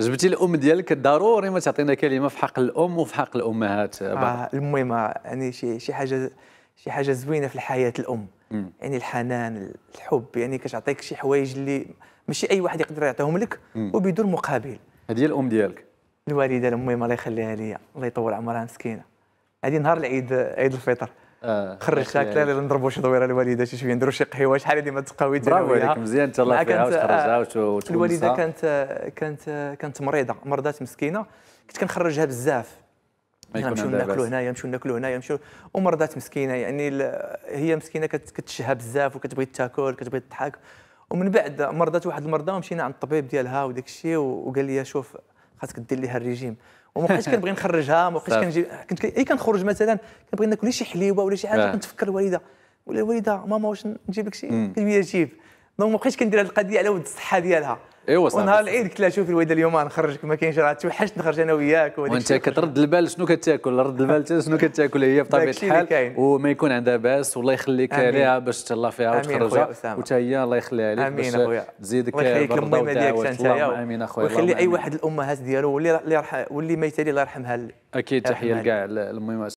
جبتي الام ديالك ضروري ما تعطينا كلمه في حق الام وفي حق الامهات آه المهمه آه، يعني شي شي حاجه شي حاجه زوينه في الحياه الام م. يعني الحنان الحب يعني كتعطيك شي حوايج اللي ماشي اي واحد يقدر يعطيهم لك وبدون مقابل هذه الام ديالك الوالده المهم الله يخليها لي الله يطول عمرها مسكينه هذه نهار العيد عيد الفطر آه، خرجتها قلت يعني. لا نضربوا شي دويره شي شويه نديروا شي قهوه شحال هذه ما تقاويت برافو عليك مزيان انت فيها وتخرجها آه، وتوسع الوالده كانت آه، كانت كانت مريضه مرضات مسكينه كنت كنخرجها بزاف نمشيو ناكلو هنايا نمشيو ناكلو هنايا نمشيو ومرضات مسكينه يعني هي مسكينه كتشهى بزاف وكتبغي تاكل كتبغي تضحك ومن بعد مرضات واحد المرضى ومشينا عند الطبيب ديالها وداك الشيء وقال لي شوف خاصك دير ليها الريجيم وما بقيتش كنبغي نخرجها ما بقيتش كنجي كنت اي كنخرج مثلا كنبغي ناكل شي حليوه ولا شي حاجه كنتفكر الوالده ولا الوالده ماما واش نجيب لك شي كتبيا جيب دونك ما بقيتش كندير هذه القضيه على ود الصحه ديالها ايوا صافي ونهار العيد قلت لها شوفي الويدا اليوم نخرجك ما كاينش راه توحشت نخرج انا وياك وانت كترد البال شنو كتاكل رد البال شنو كتاكل هي بطبيعه الحال وما يكون عندها باس والله يخليك عليها باش تهلا فيها وتخرجها وتا هي الله يخليها امين اخويا تزيدك ديالك انت اللهم امين اخويا ويخلي اي واحد الامهات ديالو واللي واللي ميت عليه الله يرحمها اكيد تحيه لكاع المهمات